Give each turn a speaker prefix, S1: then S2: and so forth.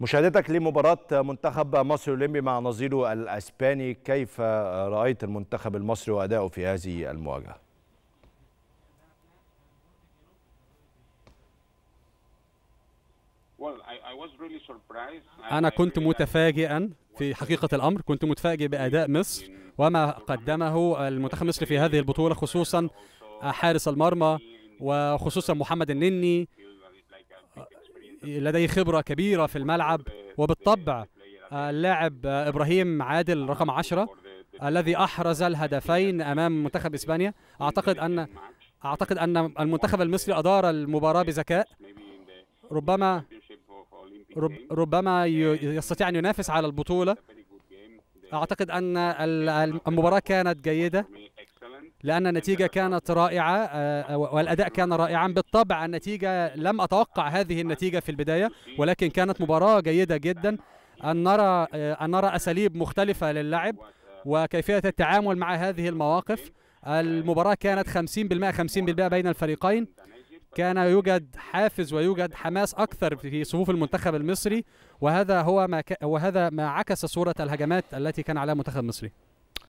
S1: مشاهدتك لمباراة منتخب مصر الأولمبي مع نظيره الأسباني كيف رأيت المنتخب المصري وأداؤه في هذه المواجهة؟
S2: أنا كنت متفاجئا في حقيقة الأمر كنت متفاجئ بأداء مصر وما قدمه المنتخب المصري في هذه البطولة خصوصا حارس المرمى وخصوصا محمد النني لديه خبرة كبيرة في الملعب وبالطبع آه، اللاعب آه، إبراهيم عادل رقم عشرة آه، الذي أحرز الهدفين أمام منتخب إسبانيا أعتقد أن أعتقد أن المنتخب المصري أدار المباراة بذكاء ربما ربما يستطيع أن ينافس على البطولة أعتقد أن المباراة كانت جيدة لأن النتيجة كانت رائعة آه، آه، والأداء كان رائعا بالطبع النتيجة لم أتوقع هذه النتيجة في البداية ولكن كانت مباراة جيدة جدا أن نرى آه، أن نرى أساليب مختلفة للعب وكيفية التعامل مع هذه المواقف المباراة كانت 50% 50% بين الفريقين كان يوجد حافز ويوجد حماس أكثر في صفوف المنتخب المصري وهذا هو ما ك... وهذا ما عكس صورة الهجمات التي كان عليها المنتخب المصري